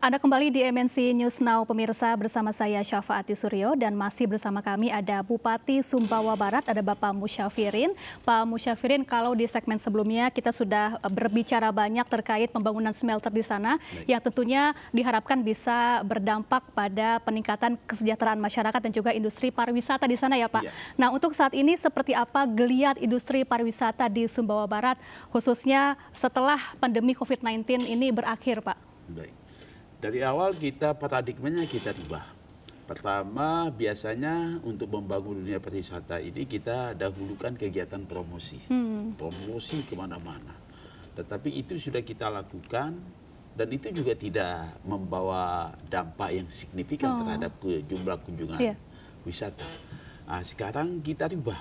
Anda kembali di MNC News Now pemirsa bersama saya Syafaati Suryo dan masih bersama kami ada Bupati Sumbawa Barat ada Bapak Musyafirin. Pak Musyafirin kalau di segmen sebelumnya kita sudah berbicara banyak terkait pembangunan smelter di sana Baik. yang tentunya diharapkan bisa berdampak pada peningkatan kesejahteraan masyarakat dan juga industri pariwisata di sana ya Pak. Ya. Nah, untuk saat ini seperti apa geliat industri pariwisata di Sumbawa Barat khususnya setelah pandemi COVID-19 ini berakhir Pak? Baik. Dari awal kita paradigmanya kita ubah. Pertama, biasanya untuk membangun dunia pariwisata ini kita dahulukan kegiatan promosi. Hmm. Promosi kemana-mana. Tetapi itu sudah kita lakukan dan itu juga tidak membawa dampak yang signifikan oh. terhadap ke jumlah kunjungan yeah. wisata. Nah, sekarang kita ubah.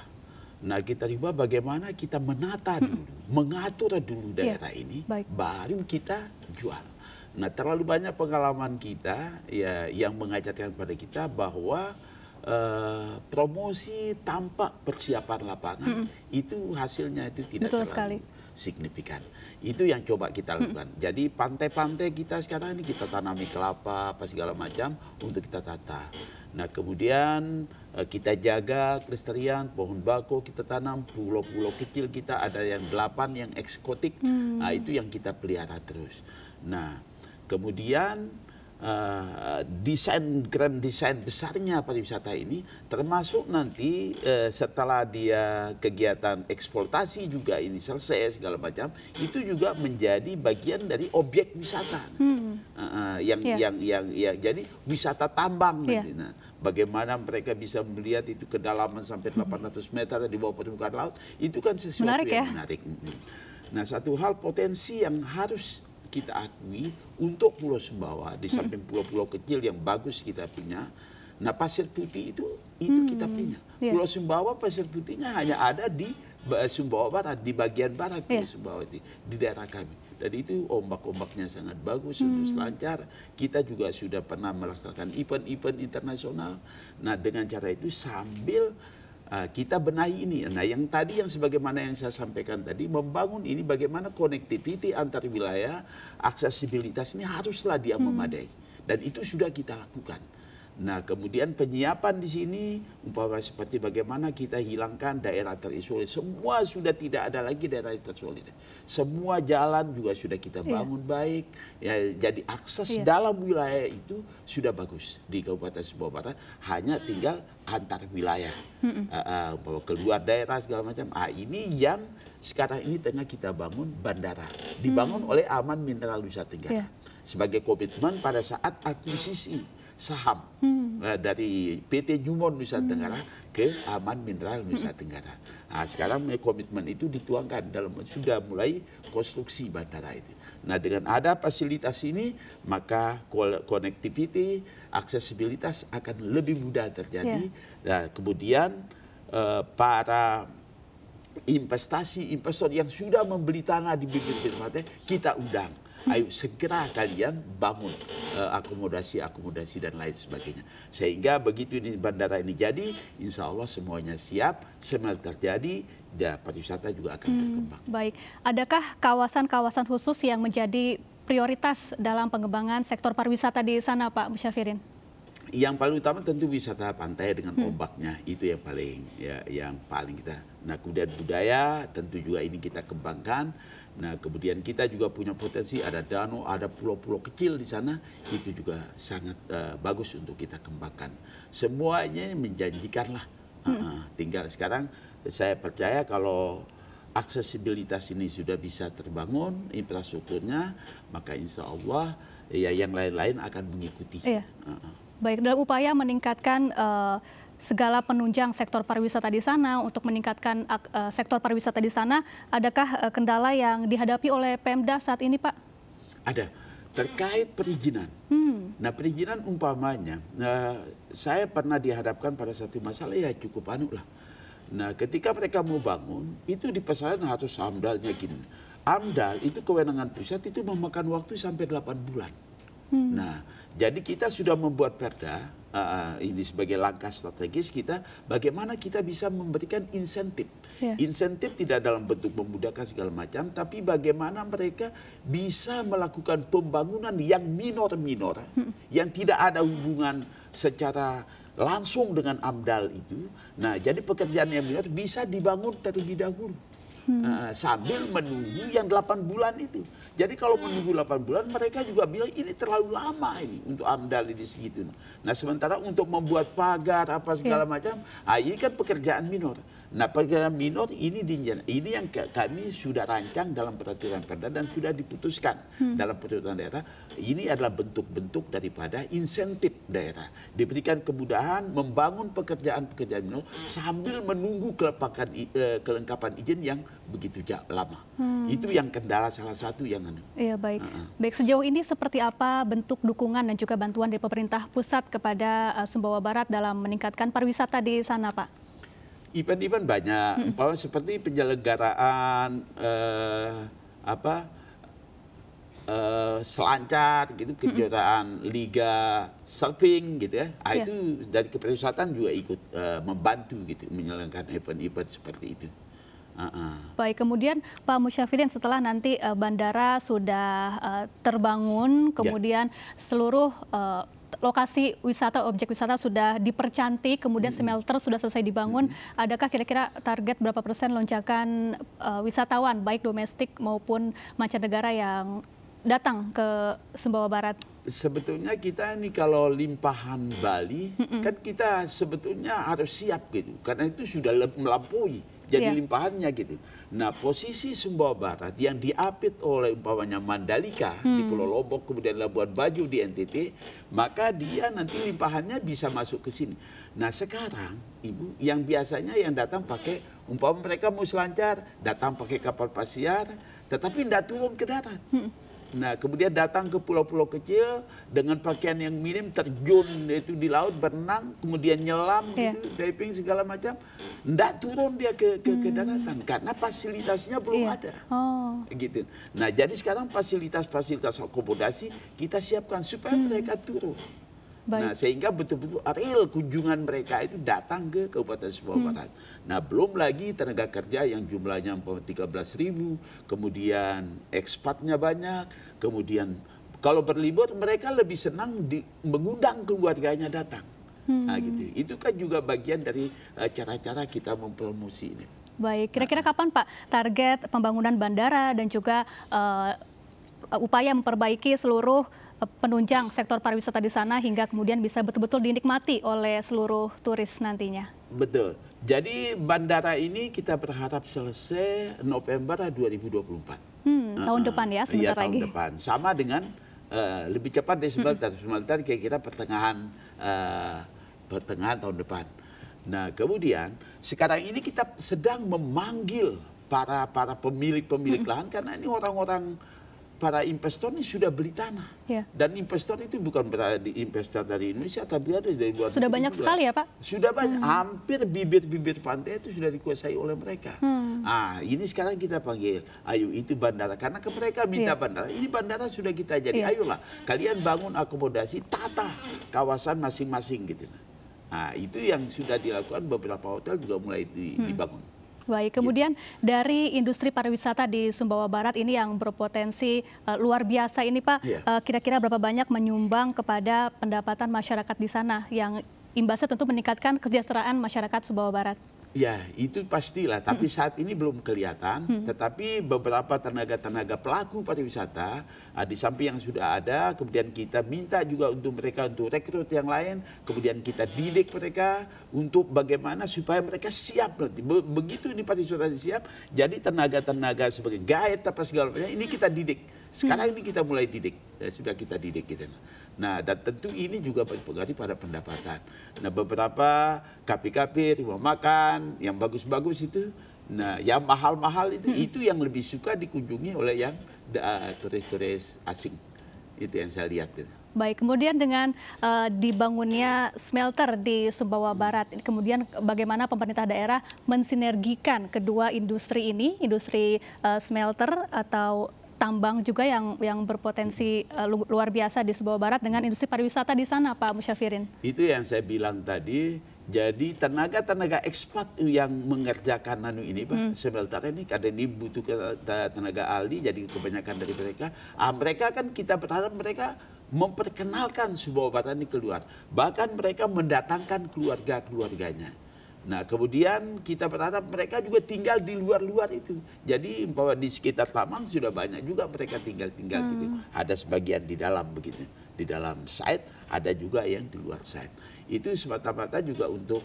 Nah, kita ubah bagaimana kita menata hmm. dulu, mengatur dulu iya. daerah yeah. ini, Baik. baru kita jual. Nah, terlalu banyak pengalaman kita ya yang mengajarkan pada kita bahwa Uh, promosi tanpa persiapan lapangan -hmm. itu hasilnya itu tidak Betul terlalu sekali. signifikan. Itu yang coba kita lakukan. -hmm. Jadi pantai-pantai kita sekarang ini kita tanami kelapa apa segala macam untuk kita tata. Nah kemudian eh, kita jaga kelestarian pohon bako kita tanam pulau-pulau kecil kita ada yang delapan yang eksotik. -hmm. Nah itu yang kita pelihara terus. Nah Kemudian uh, desain grand desain besarnya pariwisata ini termasuk nanti uh, setelah dia kegiatan eksploitasi juga ini selesai segala macam itu juga menjadi bagian dari objek wisata hmm. uh, uh, yang, yeah. yang yang yang jadi wisata tambang yeah. nanti nah bagaimana mereka bisa melihat itu kedalaman sampai 800 hmm. meter di bawah permukaan laut itu kan sesuatu menarik, yang ya? menarik hmm. nah satu hal potensi yang harus kita akui untuk Pulau Sumbawa di hmm. samping pulau-pulau kecil yang bagus kita punya. Nah pasir putih itu itu hmm. kita punya. Yeah. Pulau Sumbawa pasir putihnya hanya ada di Sumbawa Barat di bagian barat iya. Pulau yeah. Sumbawa itu di daerah kami. Dan itu ombak-ombaknya sangat bagus, hmm. lancar. Kita juga sudah pernah melaksanakan event-event internasional. Nah dengan cara itu sambil Ah, kita benahi ini. Nah, yang tadi yang sebagaimana yang saya sampaikan tadi membangun ini bagaimana konektiviti antar wilayah, aksesibilitas ini haruslah dia hmm. memadai dan itu sudah kita lakukan. Nah, kemudian penyiapan di sini umpama seperti bagaimana kita hilangkan daerah terisolir. Semua sudah tidak ada lagi daerah terisolir. Semua jalan juga sudah kita iya. bangun yeah. baik. Ya, jadi akses yeah. dalam wilayah itu sudah bagus di Kabupaten Sumbawa Barat. Hanya tinggal antar wilayah, mm -hmm. uh, uh, keluar daerah segala macam. Ah, ini yang sekarang ini tengah kita bangun bandara. Dibangun mm. oleh Aman Mineral Nusa Tenggara. Yeah. Sebagai komitmen pada saat akuisisi saham hmm. uh, dari PT Jumon Nusa hmm. Tenggara ke Aman Mineral Nusa hmm. Tenggara. Nah, sekarang komitmen itu dituangkan dalam sudah mulai konstruksi bandara itu. Nah, dengan ada fasilitas ini maka connectivity, aksesibilitas akan lebih mudah terjadi. Yeah. Nah, kemudian uh, para investasi investor yang sudah membeli tanah di bibir pantai kita undang ayo segera kalian bangun akomodasi-akomodasi eh, dan lain sebagainya. Sehingga begitu ini bandara ini jadi, insya Allah semuanya siap, semuanya terjadi ya pariwisata juga akan hmm, berkembang. baik, adakah kawasan-kawasan khusus yang menjadi prioritas dalam pengembangan sektor pariwisata di sana Pak Musyafirin? yang paling utama tentu wisata pantai dengan hmm. ombaknya hmm. itu yang paling ya yang paling kita nah kemudian budaya tentu juga ini kita kembangkan Nah, kemudian kita juga punya potensi ada danau, ada pulau-pulau kecil di sana, itu juga sangat uh, bagus untuk kita kembangkan. Semuanya menjanjikanlah. Hmm. Ah, ah. tinggal sekarang saya percaya kalau aksesibilitas ini sudah bisa terbangun infrastrukturnya, maka insya Allah ya yang lain-lain akan mengikuti. Iya. Uh, uh. Baik dalam upaya meningkatkan uh, segala penunjang sektor pariwisata di sana untuk meningkatkan uh, sektor pariwisata di sana. Adakah uh, kendala yang dihadapi oleh Pemda saat ini, Pak? Ada terkait perizinan. Hmm. Nah, perizinan umpamanya, uh, saya pernah dihadapkan pada satu masalah ya cukup anu lah. Nah, ketika mereka mau bangun, itu di pesan harus amdalnya gini. Amdal itu kewenangan pusat itu memakan waktu sampai 8 bulan. Hmm. Nah, jadi kita sudah membuat perda uh, ini sebagai langkah strategis kita bagaimana kita bisa memberikan insentif. Yeah. Insentif tidak dalam bentuk memudahkan segala macam, tapi bagaimana mereka bisa melakukan pembangunan yang minor-minor, hmm. yang tidak ada hubungan secara langsung dengan amdal itu. Nah, jadi pekerjaan yang minor bisa dibangun terlebih dahulu. Hmm. Ah, sambil menunggu yang 8 bulan itu. Jadi kalau menunggu 8 bulan mereka juga bilang ini terlalu lama ini untuk amdal di segitu. Nah sementara untuk membuat pagar apa segala yeah. macam, ah, ini kan pekerjaan minor. Nah perkara minor ini ini yang kami sudah rancang dalam peraturan perda dan sudah diputuskan hmm. dalam peraturan daerah. Ini adalah bentuk-bentuk daripada insentif daerah. Diberikan kemudahan membangun pekerjaan-pekerjaan minor sambil menunggu kelengkapan, eh, kelengkapan izin yang begitu lama. Hmm. Itu yang kendala salah satu yang anu. Iya baik. Uh -uh. Baik sejauh ini seperti apa bentuk dukungan dan juga bantuan dari pemerintah pusat kepada uh, Sumbawa Barat dalam meningkatkan pariwisata di sana, Pak? event-event banyak, hmm. seperti penyelenggaraan eh, apa eh, selancar gitu, kejuaraan hmm. liga surfing gitu ya, yeah. Iya. itu dari kepariwisataan juga ikut eh, membantu gitu menyelenggarakan event-event seperti itu. Baik, kemudian Pak Musyafirin setelah nanti eh, bandara sudah eh, terbangun, ya. kemudian seluruh eh, lokasi wisata objek wisata sudah dipercantik, kemudian smelter sudah selesai dibangun, adakah kira-kira target berapa persen lonjakan uh, wisatawan baik domestik maupun mancanegara yang datang ke Sumbawa Barat? Sebetulnya kita ini kalau limpahan Bali mm -mm. kan kita sebetulnya harus siap gitu karena itu sudah melampaui jadi yeah. limpahannya gitu. Nah posisi Sumbawa Barat yang diapit oleh umpamanya Mandalika hmm. di Pulau Lombok kemudian Labuan Bajo di NTT, maka dia nanti limpahannya bisa masuk ke sini. Nah sekarang ibu yang biasanya yang datang pakai umpama mereka mau selancar datang pakai kapal pasiar, tetapi tidak turun ke darat. Hmm Nah, kemudian datang ke pulau-pulau kecil dengan pakaian yang minim terjun itu di laut berenang, kemudian nyelam yeah. gitu, diving segala macam. Ndak turun dia ke ke, ke hmm. daratan karena fasilitasnya belum yeah. ada. Oh. Gitu. Nah, jadi sekarang fasilitas-fasilitas akomodasi kita siapkan supaya hmm. mereka turun. Baik. Nah, sehingga betul-betul real kunjungan mereka itu datang ke Kabupaten Sumatera hmm. Barat. Nah, belum lagi tenaga kerja yang jumlahnya 13 ribu, kemudian ekspatnya banyak, kemudian kalau berlibur mereka lebih senang di, mengundang keluarganya datang. Hmm. Nah, gitu. Itu kan juga bagian dari eh, cara-cara kita mempromosi ini. Baik, nah. kira-kira kapan Pak target pembangunan bandara dan juga uh, upaya memperbaiki seluruh penunjang sektor pariwisata di sana hingga kemudian bisa betul-betul dinikmati oleh seluruh turis nantinya. Betul. Jadi bandara ini kita berharap selesai November 2024. Hmm, tahun depan ya sebentar ya, tahun lagi. depan. Sama dengan uh, lebih cepat dari sebentar. Hmm. Sebentar kira-kira pertengahan uh, pertengahan tahun depan. Nah, kemudian sekarang ini kita sedang memanggil para para pemilik-pemilik hmm. lahan karena ini orang-orang para investor ini sudah beli tanah. Ya. Dan investor itu bukan berarti investor dari Indonesia, tapi ada dari luar Sudah banyak juga. sekali ya Pak? Sudah banyak, hmm. hampir bibir-bibir pantai itu sudah dikuasai oleh mereka. Hmm. Ah, ini sekarang kita panggil, ayo itu bandara. Karena ke mereka minta ya. bandara, ini bandara sudah kita jadi. Ya. Ayolah, kalian bangun akomodasi, tata kawasan masing-masing gitu. Nah, itu yang sudah dilakukan beberapa hotel juga mulai di, hmm. dibangun. Baik, iya. kemudian ya. dari industri pariwisata di Sumbawa Barat ini yang berpotensi uh, luar biasa ini Pak, iya. eh, kira-kira ya. uh, kira -kira berapa banyak menyumbang kepada pendapatan masyarakat di sana yang imbasnya tentu meningkatkan kesejahteraan masyarakat Sumbawa Barat? Ya, itu pastilah. Tapi saat ini belum kelihatan. Hmm. Tetapi beberapa tenaga-tenaga pelaku pariwisata ah, di samping yang sudah ada, kemudian kita minta juga untuk mereka untuk rekrut yang lain, kemudian kita didik mereka untuk bagaimana supaya mereka siap nanti. Begitu ini pariwisata siap, jadi tenaga-tenaga sebagai guide apa segala macam ini kita didik sekarang ini kita mulai didik, ya, sudah kita didik gitu. Nah, dan tentu ini juga berpengaruh pada pendapatan. Nah, beberapa kapi-kapi, rumah makan, yang bagus-bagus itu, nah, yang mahal-mahal itu, hmm. itu yang lebih suka dikunjungi oleh yang turis-turis asing. Itu yang saya lihat. Gitu. Baik, kemudian dengan uh, dibangunnya smelter di Sumbawa Barat, kemudian bagaimana pemerintah daerah mensinergikan kedua industri ini, industri uh, smelter atau tambang juga yang yang berpotensi uh, luar biasa di sebuah Barat dengan industri pariwisata di sana, Pak Musyafirin. Itu yang saya bilang tadi. Jadi tenaga-tenaga ekspat yang mengerjakan nanu ini, Pak, hmm. smelter ini karena ini butuh tenaga ahli, jadi kebanyakan dari mereka. Ah, mereka kan kita berharap mereka memperkenalkan sebuah Barat ini keluar. Bahkan mereka mendatangkan keluarga-keluarganya. Nah kemudian kita berharap mereka juga tinggal di luar-luar itu. Jadi bahwa di sekitar taman sudah banyak juga mereka tinggal-tinggal gitu. hmm. gitu. Ada sebagian di dalam begitu, di dalam site ada juga yang di luar site. Itu semata-mata juga untuk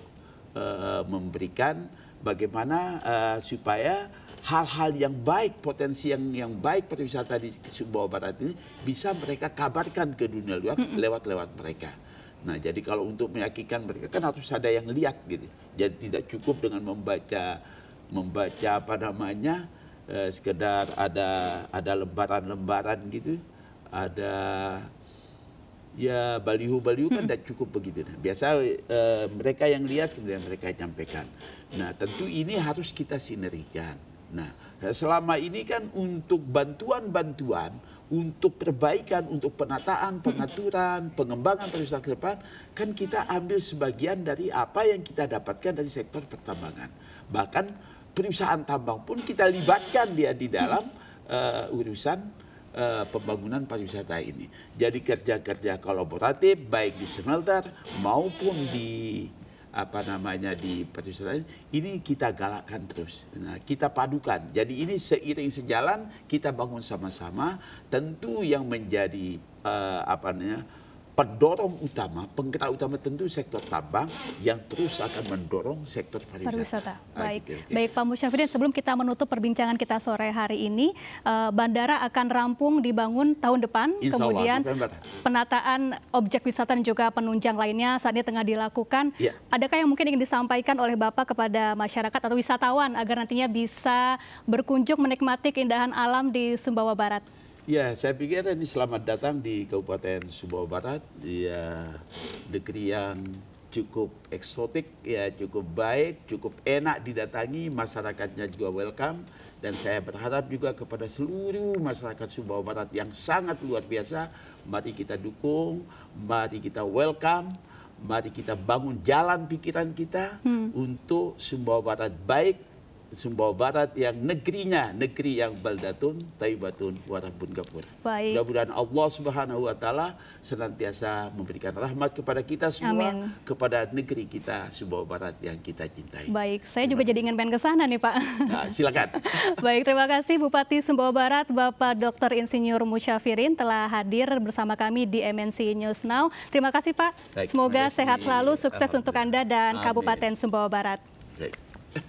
uh, memberikan bagaimana uh, supaya hal-hal yang baik, potensi yang yang baik pariwisata di Sumbawa Barat ini bisa mereka kabarkan ke dunia luar hmm. lewat-lewat mereka. Nah, jadi kalau untuk meyakinkan mereka kan harus ada yang lihat gitu. Jadi tidak cukup dengan membaca membaca apa namanya eh, sekedar ada ada lembaran-lembaran gitu, ada ya baliho-baliho kan hmm. tidak cukup begitu. Nah, biasa eh, mereka yang lihat kemudian mereka sampaikan. Nah, tentu ini harus kita sinergikan. Nah, selama ini kan untuk bantuan-bantuan untuk perbaikan, untuk penataan, pengaturan, pengembangan pariwisata ke depan, kan kita ambil sebagian dari apa yang kita dapatkan dari sektor pertambangan. Bahkan perusahaan tambang pun kita libatkan dia di dalam uh, urusan Uh, pembangunan pariwisata ini. Jadi kerja-kerja kolaboratif baik di smelter maupun di apa namanya di pariwisata ini kita galakkan terus nah, kita padukan jadi ini seiring sejalan kita bangun sama-sama tentu yang menjadi uh, apa namanya pendorong utama, penggerak utama tentu sektor tambang yang terus akan mendorong sektor pariwisata. pariwisata. Baik, ah, gitu, gitu. baik Pak Musyafirin, sebelum kita menutup perbincangan kita sore hari ini, uh, bandara akan rampung dibangun tahun depan, Insya kemudian Allah, penataan objek wisata dan juga penunjang lainnya saat ini tengah dilakukan. Ya. Adakah yang mungkin ingin disampaikan oleh Bapak kepada masyarakat atau wisatawan agar nantinya bisa berkunjung menikmati keindahan alam di Sumbawa Barat? Ya, saya pikir ini selamat datang di Kabupaten Sumbawa Barat. Ya, negeri yang cukup eksotik, ya cukup baik, cukup enak didatangi, masyarakatnya juga welcome. Dan saya berharap juga kepada seluruh masyarakat Sumbawa Barat yang sangat luar biasa, mari kita dukung, mari kita welcome, mari kita bangun jalan pikiran kita hmm. untuk Sumbawa Barat baik, Sumbawa Barat yang negerinya, negeri yang baldatun, taibatun, warabun gapur. Baik. Mudah-mudahan Allah Subhanahu wa taala senantiasa memberikan rahmat kepada kita semua, Amin. kepada negeri kita Sumbawa Barat yang kita cintai. Baik, saya terima juga kasih. jadi ingin pengen ke sana nih, Pak. Nah, silakan. Baik, terima kasih Bupati Sumbawa Barat Bapak Dr. Insinyur Musyafirin telah hadir bersama kami di MNC News Now. Terima kasih, Pak. Baik, Semoga sehat selalu, sukses untuk Anda dan Amin. Kabupaten Sumbawa Barat. Baik.